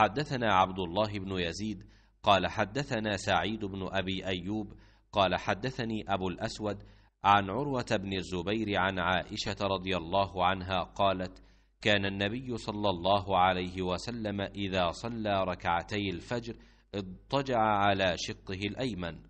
حدثنا عبد الله بن يزيد قال حدثنا سعيد بن أبي أيوب قال حدثني أبو الأسود عن عروة بن الزبير عن عائشة رضي الله عنها قالت كان النبي صلى الله عليه وسلم إذا صلى ركعتي الفجر اضطجع على شقه الأيمن